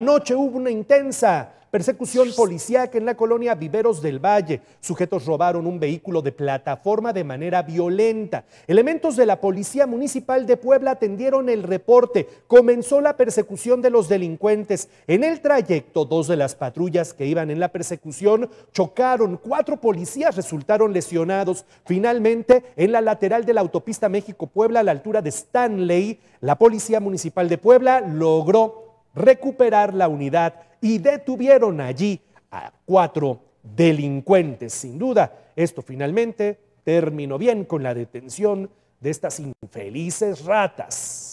Noche hubo una intensa persecución policíaca en la colonia Viveros del Valle. Sujetos robaron un vehículo de plataforma de manera violenta. Elementos de la Policía Municipal de Puebla atendieron el reporte. Comenzó la persecución de los delincuentes. En el trayecto, dos de las patrullas que iban en la persecución chocaron. Cuatro policías resultaron lesionados. Finalmente, en la lateral de la autopista México-Puebla, a la altura de Stanley, la Policía Municipal de Puebla logró recuperar la unidad y detuvieron allí a cuatro delincuentes. Sin duda, esto finalmente terminó bien con la detención de estas infelices ratas.